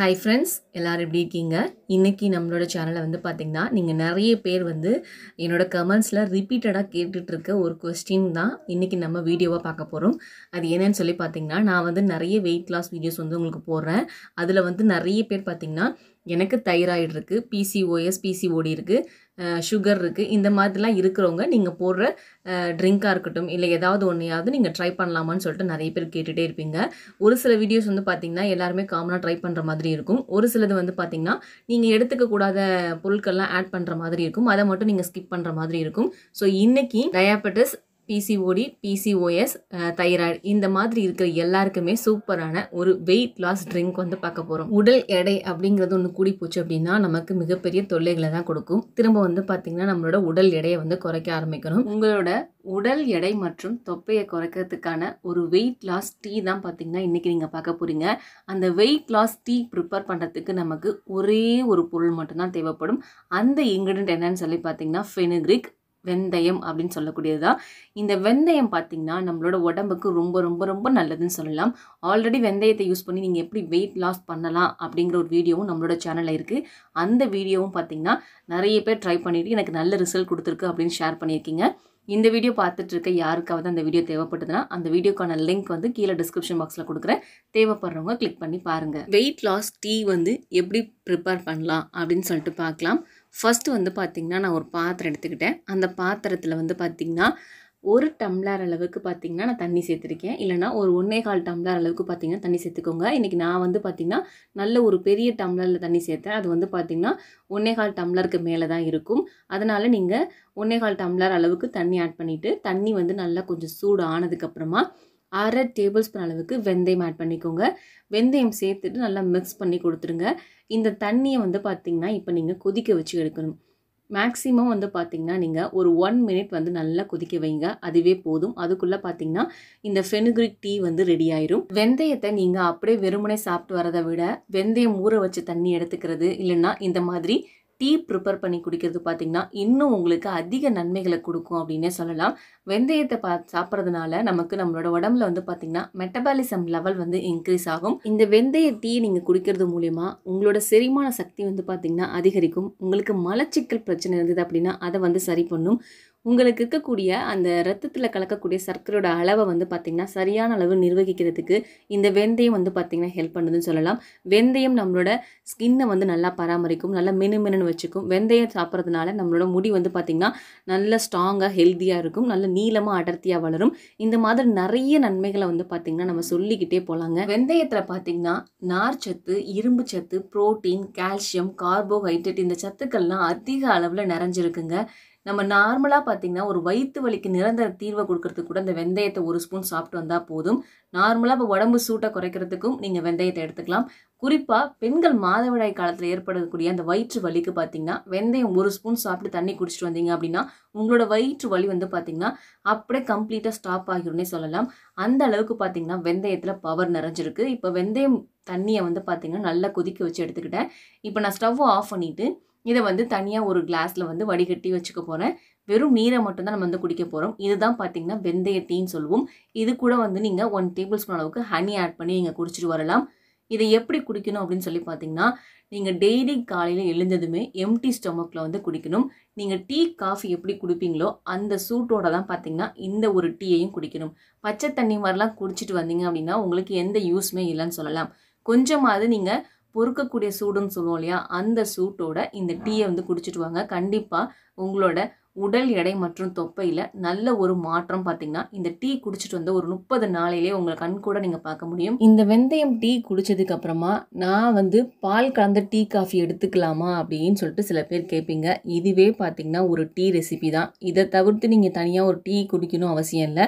hi friends எல்லோரும் எப்படி இருக்கீங்க இன்றைக்கி நம்மளோட சேனலை வந்து பார்த்திங்கன்னா நீங்கள் நிறைய பேர் வந்து என்னோடய கமெண்ட்ஸில் ரிப்பீட்டடாக கேட்டுட்ருக்க ஒரு கொஸ்டின் தான் இன்றைக்கி நம்ம வீடியோவாக பார்க்க போகிறோம் அது என்னன்னு சொல்லி பார்த்திங்கன்னா நான் வந்து நிறைய வெயிட் லாஸ் வீடியோஸ் வந்து உங்களுக்கு போடுறேன் அதில் வந்து நிறைய பேர் பார்த்திங்கன்னா எனக்கு தைராய்டு இருக்குது பிசிஓஎஸ் பிசிஓடி இருக்குது சுகர் இருக்குது இந்த மாதிரிலாம் இருக்கிறவங்க நீங்கள் போடுற ட்ரிங்காக இருக்கட்டும் இல்லை ஏதாவது ஒன்றையாவது நீங்கள் ட்ரை பண்ணலாமான்னு சொல்லிட்டு நிறைய பேர் கேட்டுகிட்டே இருப்பீங்க ஒரு சில வீடியோஸ் வந்து பார்த்திங்கன்னா எல்லாருமே காமனாக ட்ரை பண்ணுற மாதிரி இருக்கும் ஒரு சிலது வந்து பார்த்திங்கன்னா நீங்கள் எடுத்துக்கக்கூடாத பொருட்கள்லாம் ஆட் பண்ணுற மாதிரி இருக்கும் அதை மட்டும் நீங்கள் ஸ்கிப் பண்ணுற மாதிரி இருக்கும் ஸோ இன்றைக்கி டயாபெட்டிஸ் பிசிஓடி பிசிஓஎஸ் தைராய்டு இந்த மாதிரி இருக்கிற எல்லாருக்குமே சூப்பரான ஒரு வெயிட் லாஸ் ட்ரிங்க் வந்து பார்க்க போகிறோம் உடல் எடை அப்படிங்கிறது ஒன்று கூடி போச்சு அப்படின்னா நமக்கு மிகப்பெரிய தொல்லைகளை தான் கொடுக்கும் திரும்ப வந்து பார்த்திங்கன்னா நம்மளோட உடல் எடையை வந்து குறைக்க ஆரம்பிக்கணும் உங்களோட உடல் எடை மற்றும் தொப்பையை குறைக்கிறதுக்கான ஒரு வெயிட் லாஸ் டீ தான் பார்த்தீங்கன்னா இன்றைக்கி நீங்கள் பார்க்க போகிறீங்க அந்த வெயிட் லாஸ் டீ ப்ரிப்பேர் பண்ணுறதுக்கு நமக்கு ஒரே ஒரு பொருள் மட்டும்தான் தேவைப்படும் அந்த இன்க்ரீடியன்ட் என்னன்னு சொல்லி பார்த்திங்கன்னா ஃபெனுக்ரிக் வெந்தயம் அப்படின்னு சொல்லக்கூடியது தான் இந்த வெந்தயம் பார்த்திங்கன்னா நம்மளோட உடம்புக்கு ரொம்ப ரொம்ப ரொம்ப நல்லதுன்னு சொல்லலாம் ஆல்ரெடி வெந்தயத்தை யூஸ் பண்ணி நீங்கள் எப்படி வெயிட் லாஸ் பண்ணலாம் அப்படிங்கிற ஒரு வீடியோவும் நம்மளோட சேனலில் இருக்குது அந்த வீடியோவும் பார்த்திங்கன்னா நிறைய பேர் ட்ரை பண்ணிவிட்டு எனக்கு நல்ல ரிசல்ட் கொடுத்துருக்கு அப்படின்னு ஷேர் பண்ணியிருக்கீங்க இந்த வீடியோ பார்த்துட்டு இருக்க யாருக்காவது அந்த வீடியோ தேவைப்பட்டதுன்னா அந்த வீடியோக்கான லிங்க் வந்து கீழே டிஸ்கிரிப்ஷன் பாக்ஸில் கொடுக்குறேன் தேவைப்படுறவங்க கிளிக் பண்ணி பாருங்கள் வெயிட் லாஸ் டீ வந்து எப்படி ப்ரிப்பேர் பண்ணலாம் அப்படின்னு சொல்லிட்டு பார்க்கலாம் ஃபஸ்ட்டு வந்து பார்த்திங்கன்னா நான் ஒரு பாத்திரம் எடுத்துக்கிட்டேன் அந்த பாத்திரத்தில் வந்து பார்த்திங்கன்னா ஒரு டம்ளர் அளவுக்கு பார்த்திங்கன்னா நான் தண்ணி சேர்த்துருக்கேன் இல்லைனா ஒரு ஒன்றே கால் டம்ளர் அளவுக்கு பார்த்திங்கன்னா தண்ணி சேர்த்துக்கோங்க இன்றைக்கி நான் வந்து பார்த்திங்கன்னா நல்ல ஒரு பெரிய டம்ளரில் தண்ணி சேர்த்தேன் அது வந்து பார்த்திங்கன்னா ஒன்றே கால் டம்ளருக்கு மேலே தான் இருக்கும் அதனால் நீங்கள் ஒன்றே கால் டம்ளர் அளவுக்கு தண்ணி ஆட் பண்ணிவிட்டு தண்ணி வந்து நல்லா கொஞ்சம் சூடு ஆனதுக்கப்புறமா அரை டேபிள் ஸ்பூன் அளவுக்கு வெந்தயம் ஆட் பண்ணிக்கோங்க வெந்தயம் சேர்த்துட்டு நல்லா மிக்ஸ் பண்ணி கொடுத்துருங்க இந்த தண்ணியை வந்து பார்த்திங்கன்னா இப்போ நீங்கள் கொதிக்க வச்சு எடுக்கணும் மேக்ஸிமம் வந்து பார்த்திங்கன்னா நீங்கள் ஒரு ஒன் மினிட் வந்து நல்லா கொதிக்க வைங்க அதுவே போதும் அதுக்குள்ளே பார்த்திங்கன்னா இந்த ஃபெனுகிரிக் டீ வந்து ரெடி ஆயிரும் வெந்தயத்தை நீங்கள் அப்படியே வெறுமனே சாப்பிட்டு வரதை விட வெந்தயம் ஊற வச்சு தண்ணி எடுத்துக்கிறது இல்லைன்னா இந்த மாதிரி டீ ப்ரிப்பேர் பண்ணி குடிக்கிறது பார்த்திங்கன்னா இன்னும் உங்களுக்கு அதிக நன்மைகளை கொடுக்கும் அப்படின்னே சொல்லலாம் வெந்தயத்தை பா சாப்பிட்றதுனால நமக்கு நம்மளோட உடம்புல வந்து பார்த்திங்கன்னா மெட்டபாலிசம் லெவல் வந்து இன்க்ரீஸ் ஆகும் இந்த வெந்தய டீ நீங்கள் குடிக்கிறது மூலயமா உங்களோட செரிமான சக்தி வந்து பார்த்திங்கன்னா அதிகரிக்கும் உங்களுக்கு மலச்சிக்கல் பிரச்சனை இருந்தது அப்படின்னா அதை வந்து சரி பண்ணும் உங்களுக்கு இருக்கக்கூடிய அந்த ரத்தத்தில் கலக்கக்கூடிய சர்க்கரையோட அளவை வந்து பார்த்திங்கன்னா சரியான அளவு நிர்வகிக்கிறதுக்கு இந்த வெந்தயம் வந்து பார்த்திங்கன்னா ஹெல்ப் பண்ணுதுன்னு சொல்லலாம் வெந்தயம் நம்மளோட ஸ்கின்னை வந்து நல்லா பராமரிக்கும் நல்லா மெனு வச்சுக்கும் வெந்தயம் சாப்பிட்றதுனால நம்மளோட முடி வந்து பார்த்திங்கன்னா நல்ல ஸ்ட்ராங்காக ஹெல்த்தியாக இருக்கும் நல்ல நீளமாக அடர்த்தியாக வளரும் இந்த மாதிரி நிறைய நன்மைகளை வந்து பார்த்திங்கன்னா நம்ம சொல்லிக்கிட்டே போகலாங்க வெந்தயத்தில் பார்த்திங்கன்னா நார் சத்து இரும்பு சத்து புரோட்டீன் கால்சியம் கார்போஹைட்ரேட் இந்த சத்துக்கள்லாம் அதிக அளவில் நிறைஞ்சிருக்குங்க நம்ம நார்மலாக பார்த்தீங்கன்னா ஒரு வயிற்று வலிக்கு நிரந்தர தீர்வை கொடுக்கறதுக்கு கூட இந்த வெந்தயத்தை ஒரு ஸ்பூன் சாப்பிட்டு வந்தால் போதும் நார்மலாக இப்போ உடம்பு சூட்டை குறைக்கிறதுக்கும் நீங்கள் வெந்தயத்தை எடுத்துக்கலாம் குறிப்பாக பெண்கள் மாதவிடாய் காலத்தில் ஏற்படக்கூடிய அந்த வயிற்று வலிக்கு பார்த்தீங்கன்னா வெந்தயம் ஒரு ஸ்பூன் சாப்பிட்டு தண்ணி குடிச்சிட்டு வந்தீங்க அப்படின்னா உங்களோட வயிற்று வலி வந்து பார்த்தீங்கன்னா அப்படியே கம்ப்ளீட்டாக ஸ்டாப் ஆகிரும்னே சொல்லலாம் அந்த அளவுக்கு பார்த்தீங்கன்னா வெந்தயத்தில் பவர் நிறைஞ்சிருக்கு இப்போ வெந்தயம் தண்ணியை வந்து பார்த்தீங்கன்னா நல்லா கொதிக்க வச்சு எடுத்துக்கிட்டேன் இப்போ நான் ஸ்டவ் ஆஃப் பண்ணிவிட்டு இதை வந்து தனியாக ஒரு கிளாஸில் வந்து வடிகட்டி வச்சுக்க போகிறேன் வெறும் நீரை மட்டும்தான் நம்ம வந்து குடிக்க போகிறோம் இதுதான் பார்த்தீங்கன்னா வெந்தய டீன்னு சொல்லுவோம் இது கூட வந்து நீங்கள் ஒன் டேபிள் ஸ்பூன் அளவுக்கு ஹனி ஆட் பண்ணி நீங்கள் குடிச்சிட்டு வரலாம் இதை எப்படி குடிக்கணும் அப்படின்னு சொல்லி பார்த்தீங்கன்னா நீங்கள் டெய்லி காலையில் எழுந்ததுமே எம்டி ஸ்டொமக்கில் வந்து குடிக்கணும் நீங்கள் டீ காஃபி எப்படி குடிப்பீங்களோ அந்த சூட்டோட தான் பார்த்தீங்கன்னா இந்த ஒரு டீயையும் குடிக்கணும் பச்சை தண்ணி மாதிரிலாம் குடிச்சிட்டு வந்தீங்க அப்படின்னா உங்களுக்கு எந்த யூஸுமே இல்லைன்னு சொல்லலாம் கொஞ்சமாவது நீங்கள் பொறுக்கக்கூடிய சூடுன்னு சொல்லுவோம் இல்லையா அந்த சூட்டோட இந்த டீயை வந்து குடிச்சிட்டு வாங்க கண்டிப்பாக உங்களோட உடல் எடை மற்றும் தொப்பையில் நல்ல ஒரு மாற்றம் பார்த்தீங்கன்னா இந்த டீ குடிச்சிட்டு வந்து ஒரு முப்பது நாளையிலே உங்களை கண் கூட நீங்கள் பார்க்க முடியும் இந்த வெந்தயம் டீ குடித்ததுக்கு அப்புறமா நான் வந்து பால் கலந்த டீ காஃபி எடுத்துக்கலாமா அப்படின்னு சொல்லிட்டு சில பேர் கேட்பீங்க இதுவே பார்த்தீங்கன்னா ஒரு டீ ரெசிபி தான் இதை தவிர்த்து நீங்கள் தனியாக ஒரு டீ குடிக்கணும் அவசியம் இல்லை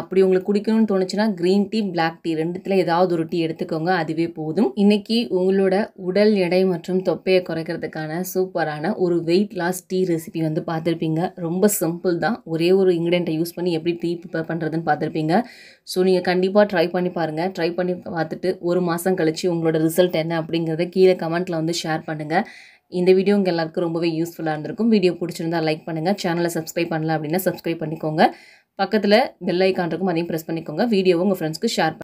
அப்படி உங்களுக்கு குடிக்கணும்னு தோணுச்சுன்னா க்ரீன் டீ பிளாக் டீ ரெண்டுத்தில் ஏதாவது ஒரு டீ எடுத்துக்கோங்க அதுவே போதும் இன்றைக்கி உங்களோட உடல் எடை மற்றும் தொப்பையை குறைக்கிறதுக்கான சூப்பரான ஒரு வெயிட் லாஸ் டீ ரெசிபி வந்து பார்த்துருப்பீங்க ரொம்ப சிம்பிள் தான் ஒரே ஒரு இன்க்ரீடியண்ட்டை யூஸ் பண்ணி எப்படி டீ ப்ரிப்பேர் பண்ணுறதுன்னு பார்த்துருப்பீங்க ஸோ நீங்கள் கண்டிப்பாக ட்ரை பண்ணி பாருங்கள் ட்ரை பண்ணி பார்த்துட்டு ஒரு மாதம் கழித்து உங்களோட ரிசல்ட் என்ன அப்படிங்கிறத கீழே கமெண்ட்டில் வந்து ஷேர் பண்ணுங்கள் இந்த வீடியோ உங்கள் எல்லாருக்கும் ரொம்பவே யூஸ்ஃபுல்லாக இருந்திருக்கும் வீடியோ பிடிச்சிருந்தா லைக் பண்ணுங்கள் சேனலை சப்ஸ்கிரைப் பண்ணல அப்படின்னா சப்ஸ்கிரைப் பண்ணிக்கோங்க பக்கத்தில் பெல் ஐக்கான் இருக்கும் அதையும் ப்ரெஸ் பண்ணிக்கோங்க வீடியோவும் உங்கள் ஃப்ரெண்ட்ஸ்க்கு ஷேர்